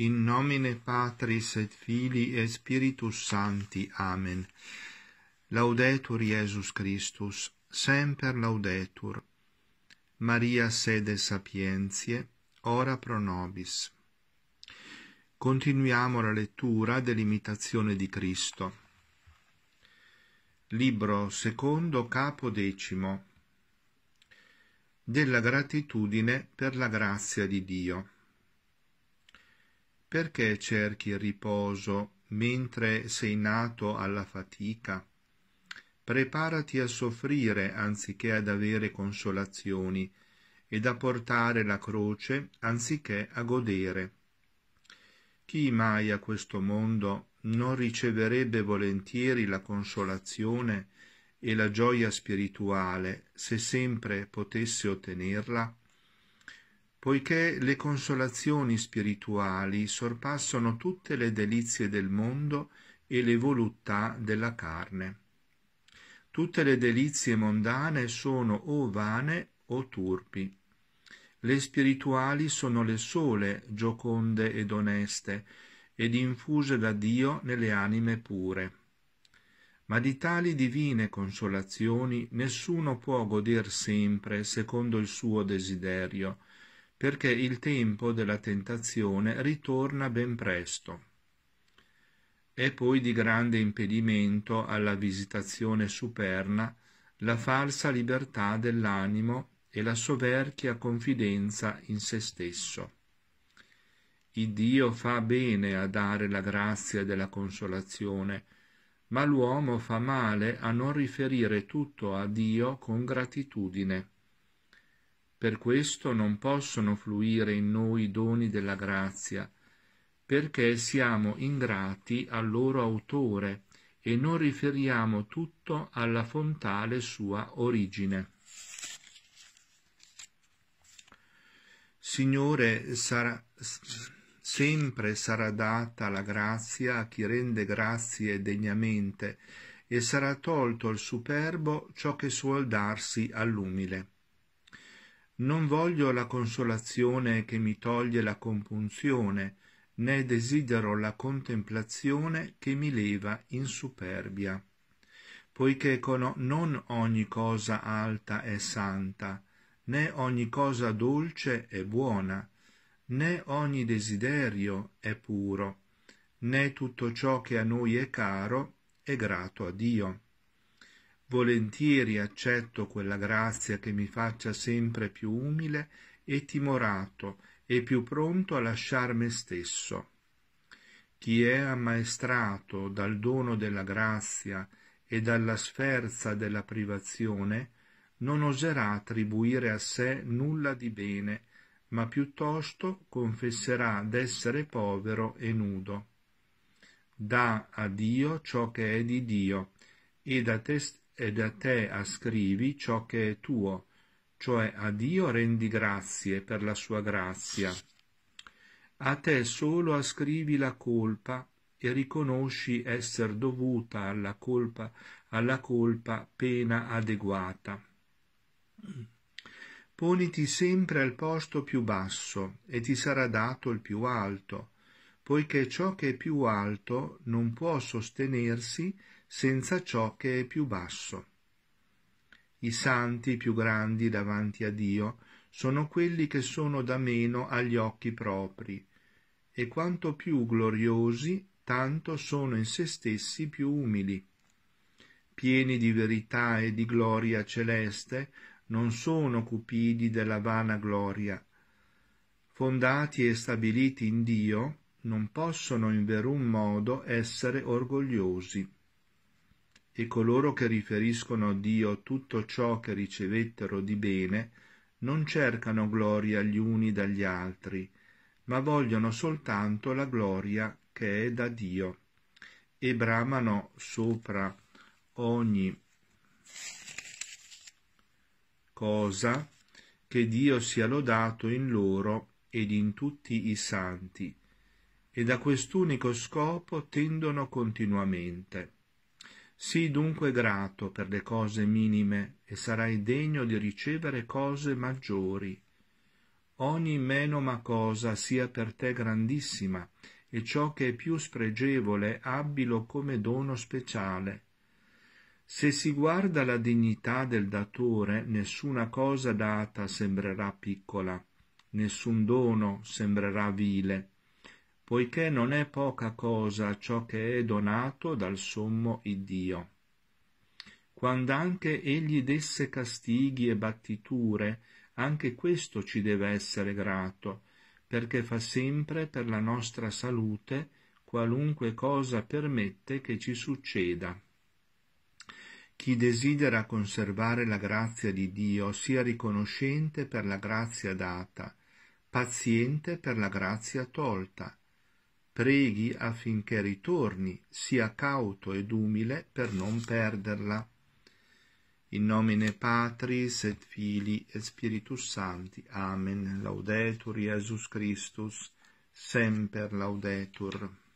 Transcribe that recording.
in nomine Patris et Filii et Spiritus Sancti. Amen. Laudetur Iesus Christus, semper laudetur. Maria sede sapientie, ora pro nobis. Continuiamo la lettura dell'imitazione di Cristo. Libro secondo capo decimo della gratitudine per la grazia di Dio perché cerchi riposo mentre sei nato alla fatica? Preparati a soffrire anziché ad avere consolazioni ed a portare la croce anziché a godere. Chi mai a questo mondo non riceverebbe volentieri la consolazione e la gioia spirituale se sempre potesse ottenerla? poiché le consolazioni spirituali sorpassano tutte le delizie del mondo e le voluttà della carne. Tutte le delizie mondane sono o vane o turpi. Le spirituali sono le sole gioconde ed oneste, ed infuse da Dio nelle anime pure. Ma di tali divine consolazioni nessuno può goder sempre secondo il suo desiderio, perché il tempo della tentazione ritorna ben presto. È poi di grande impedimento alla visitazione superna la falsa libertà dell'animo e la soverchia confidenza in se stesso. Il Dio fa bene a dare la grazia della consolazione, ma l'uomo fa male a non riferire tutto a Dio con gratitudine. Per questo non possono fluire in noi doni della grazia, perché siamo ingrati al loro autore e non riferiamo tutto alla fontale sua origine. Signore, sarà, sempre sarà data la grazia a chi rende grazie degnamente e sarà tolto al superbo ciò che suol darsi all'umile non voglio la consolazione che mi toglie la compunzione, né desidero la contemplazione che mi leva in superbia, poiché con non ogni cosa alta è santa, né ogni cosa dolce è buona, né ogni desiderio è puro, né tutto ciò che a noi è caro è grato a Dio volentieri accetto quella grazia che mi faccia sempre più umile e timorato e più pronto a lasciar me stesso. Chi è ammaestrato dal dono della grazia e dalla sferza della privazione, non oserà attribuire a sé nulla di bene, ma piuttosto confesserà d'essere povero e nudo. Dà a Dio ciò che è di Dio, e da te, ed a te ascrivi ciò che è tuo, cioè a Dio rendi grazie per la sua grazia. A te solo ascrivi la colpa e riconosci esser dovuta alla colpa, alla colpa pena adeguata. Poniti sempre al posto più basso e ti sarà dato il più alto, poiché ciò che è più alto non può sostenersi senza ciò che è più basso. I santi più grandi davanti a Dio sono quelli che sono da meno agli occhi propri, e quanto più gloriosi, tanto sono in se stessi più umili. Pieni di verità e di gloria celeste, non sono cupidi della vana gloria. Fondati e stabiliti in Dio, non possono in verun modo essere orgogliosi e coloro che riferiscono a Dio tutto ciò che ricevettero di bene non cercano gloria gli uni dagli altri, ma vogliono soltanto la gloria che è da Dio, e bramano sopra ogni cosa che Dio sia lodato in loro ed in tutti i santi, e da quest'unico scopo tendono continuamente Sii dunque grato per le cose minime e sarai degno di ricevere cose maggiori. Ogni menoma cosa sia per te grandissima e ciò che è più spregevole abbilo come dono speciale. Se si guarda la dignità del datore, nessuna cosa data sembrerà piccola, nessun dono sembrerà vile poiché non è poca cosa ciò che è donato dal sommo iddio. Quando anche egli desse castighi e battiture, anche questo ci deve essere grato, perché fa sempre per la nostra salute qualunque cosa permette che ci succeda. Chi desidera conservare la grazia di Dio sia riconoscente per la grazia data, paziente per la grazia tolta, preghi affinché ritorni, sia cauto ed umile per non perderla. In nomine Patris et Fili et Spiritus Santi. Amen. Laudetur Jesus Christus. Semper laudetur.